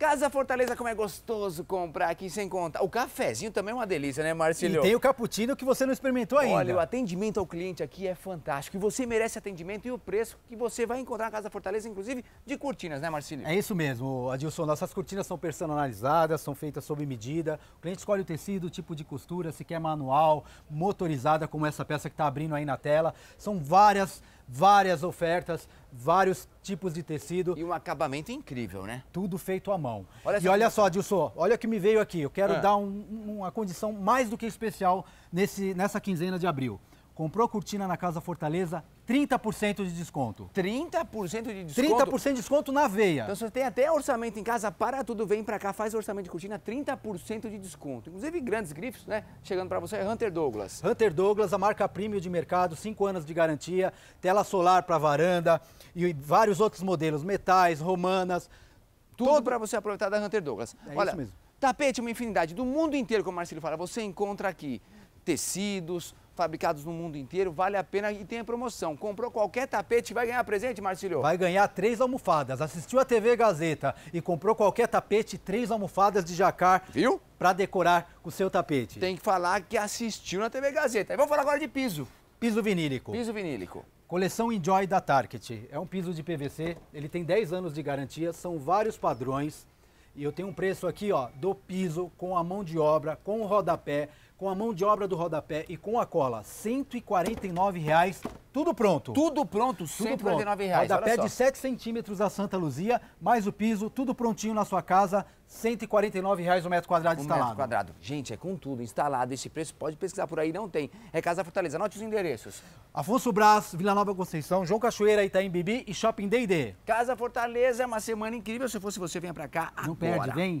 Casa Fortaleza, como é gostoso comprar aqui sem conta. O cafezinho também é uma delícia, né, Marcelo? E tem o cappuccino que você não experimentou Olha, ainda. Olha, o atendimento ao cliente aqui é fantástico. E você merece atendimento e o preço que você vai encontrar na Casa Fortaleza, inclusive de cortinas, né, Marcelo? É isso mesmo, Adilson. Nossas cortinas são personalizadas, são feitas sob medida. O cliente escolhe o tecido, o tipo de costura, se quer manual, motorizada, como essa peça que está abrindo aí na tela. São várias várias ofertas, vários tipos de tecido. E um acabamento incrível, né? Tudo feito à mão. Olha e olha só, Dilson, olha o que me veio aqui. Eu quero é. dar um, uma condição mais do que especial nesse, nessa quinzena de abril comprou cortina na Casa Fortaleza, 30% de desconto. 30% de desconto? 30% de desconto na veia. Então você tem até orçamento em casa, para tudo, vem para cá, faz orçamento de cortina, 30% de desconto. Inclusive grandes grifos, né? Chegando para você é Hunter Douglas. Hunter Douglas, a marca premium de mercado, 5 anos de garantia, tela solar para varanda e vários outros modelos, metais, romanas. Tudo todo... para você aproveitar da Hunter Douglas. É Olha, isso mesmo. tapete, é uma infinidade. Do mundo inteiro, como o Marcelo fala, você encontra aqui tecidos, fabricados no mundo inteiro, vale a pena e tem a promoção. Comprou qualquer tapete, vai ganhar presente, Marcílio? Vai ganhar três almofadas. Assistiu a TV Gazeta e comprou qualquer tapete, três almofadas de jacar. Viu? Para decorar o seu tapete. Tem que falar que assistiu na TV Gazeta. E vamos falar agora de piso. Piso vinílico. Piso vinílico. Coleção Enjoy da Target. É um piso de PVC, ele tem 10 anos de garantia, são vários padrões. E eu tenho um preço aqui, ó, do piso, com a mão de obra, com o rodapé, com a mão de obra do rodapé e com a cola, R$ 149,00 tudo pronto. Tudo pronto, R$ 149. Reais, Rodapé de 7 centímetros a Santa Luzia, mais o piso, tudo prontinho na sua casa, R$ reais o metro quadrado um instalado. metro quadrado. Gente, é com tudo instalado, esse preço pode pesquisar por aí, não tem. É Casa Fortaleza, anote os endereços. Afonso Brás, Vila Nova Conceição, João Cachoeira, Itaim Bibi e Shopping D&D. Casa Fortaleza é uma semana incrível, se fosse você, venha pra cá não agora. Não perde, vem.